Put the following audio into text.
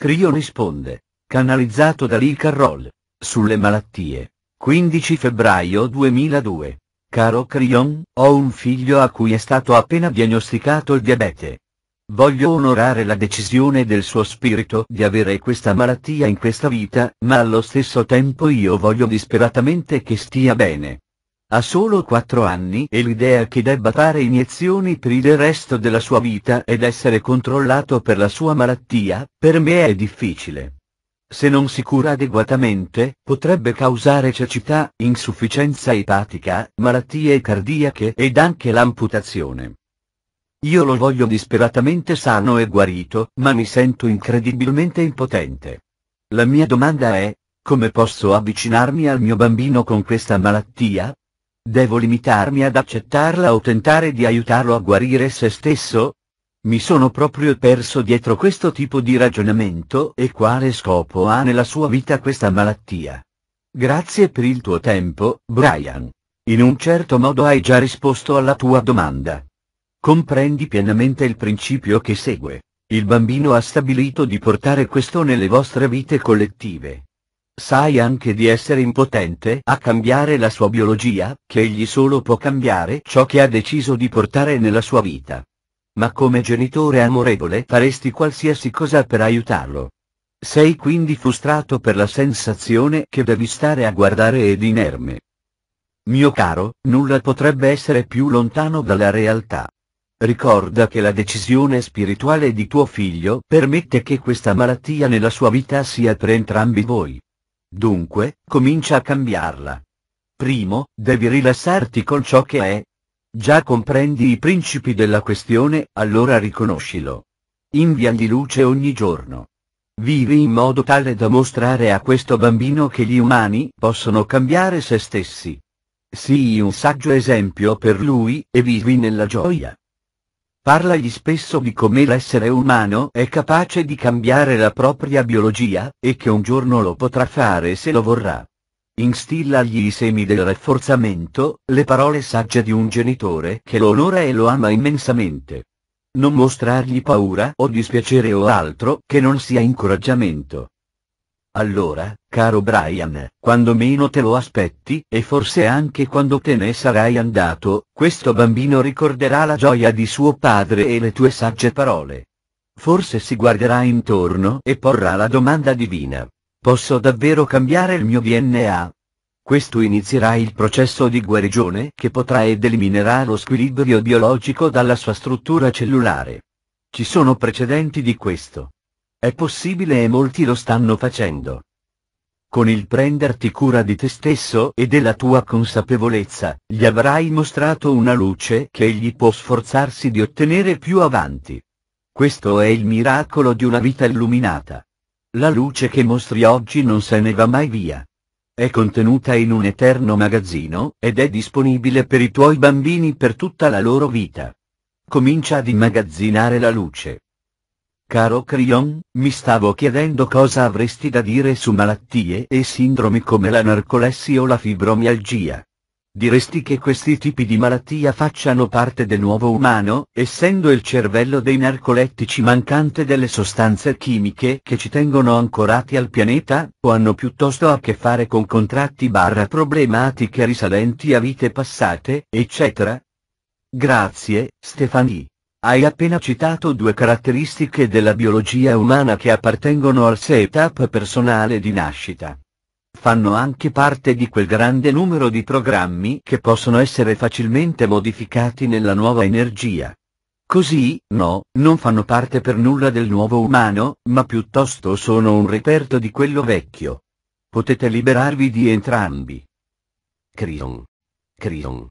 Crio risponde. Canalizzato da Lee Carroll. Sulle malattie. 15 febbraio 2002. Caro Crion, ho un figlio a cui è stato appena diagnosticato il diabete. Voglio onorare la decisione del suo spirito di avere questa malattia in questa vita, ma allo stesso tempo io voglio disperatamente che stia bene. Ha solo 4 anni e l'idea che debba fare iniezioni per il resto della sua vita ed essere controllato per la sua malattia, per me è difficile. Se non si cura adeguatamente, potrebbe causare cecità, insufficienza epatica, malattie cardiache ed anche l'amputazione. Io lo voglio disperatamente sano e guarito, ma mi sento incredibilmente impotente. La mia domanda è, come posso avvicinarmi al mio bambino con questa malattia? Devo limitarmi ad accettarla o tentare di aiutarlo a guarire se stesso? Mi sono proprio perso dietro questo tipo di ragionamento e quale scopo ha nella sua vita questa malattia. Grazie per il tuo tempo, Brian. In un certo modo hai già risposto alla tua domanda. Comprendi pienamente il principio che segue. Il bambino ha stabilito di portare questo nelle vostre vite collettive. Sai anche di essere impotente a cambiare la sua biologia, che egli solo può cambiare ciò che ha deciso di portare nella sua vita. Ma come genitore amorevole faresti qualsiasi cosa per aiutarlo. Sei quindi frustrato per la sensazione che devi stare a guardare ed inerme. Mio caro, nulla potrebbe essere più lontano dalla realtà. Ricorda che la decisione spirituale di tuo figlio permette che questa malattia nella sua vita sia per entrambi voi. Dunque, comincia a cambiarla. Primo, devi rilassarti con ciò che è. Già comprendi i principi della questione, allora riconoscilo. Inviagli luce ogni giorno. Vivi in modo tale da mostrare a questo bambino che gli umani possono cambiare se stessi. Sii un saggio esempio per lui, e vivi nella gioia. Parlagli spesso di come l'essere umano è capace di cambiare la propria biologia, e che un giorno lo potrà fare se lo vorrà. Instillagli i semi del rafforzamento, le parole sagge di un genitore che lo onora e lo ama immensamente. Non mostrargli paura o dispiacere o altro che non sia incoraggiamento. Allora, caro Brian, quando meno te lo aspetti, e forse anche quando te ne sarai andato, questo bambino ricorderà la gioia di suo padre e le tue sagge parole. Forse si guarderà intorno e porrà la domanda divina. Posso davvero cambiare il mio DNA? Questo inizierà il processo di guarigione che potrà ed eliminerà lo squilibrio biologico dalla sua struttura cellulare. Ci sono precedenti di questo. È possibile e molti lo stanno facendo. Con il prenderti cura di te stesso e della tua consapevolezza, gli avrai mostrato una luce che egli può sforzarsi di ottenere più avanti. Questo è il miracolo di una vita illuminata. La luce che mostri oggi non se ne va mai via. È contenuta in un eterno magazzino, ed è disponibile per i tuoi bambini per tutta la loro vita. Comincia ad immagazzinare la luce. Caro Crion, mi stavo chiedendo cosa avresti da dire su malattie e sindromi come la narcolessi o la fibromialgia. Diresti che questi tipi di malattia facciano parte del nuovo umano, essendo il cervello dei narcolettici mancante delle sostanze chimiche che ci tengono ancorati al pianeta, o hanno piuttosto a che fare con contratti barra problematiche risalenti a vite passate, eccetera? Grazie, Stefani. Hai appena citato due caratteristiche della biologia umana che appartengono al setup personale di nascita. Fanno anche parte di quel grande numero di programmi che possono essere facilmente modificati nella nuova energia. Così, no, non fanno parte per nulla del nuovo umano, ma piuttosto sono un reperto di quello vecchio. Potete liberarvi di entrambi. Crion. Crion.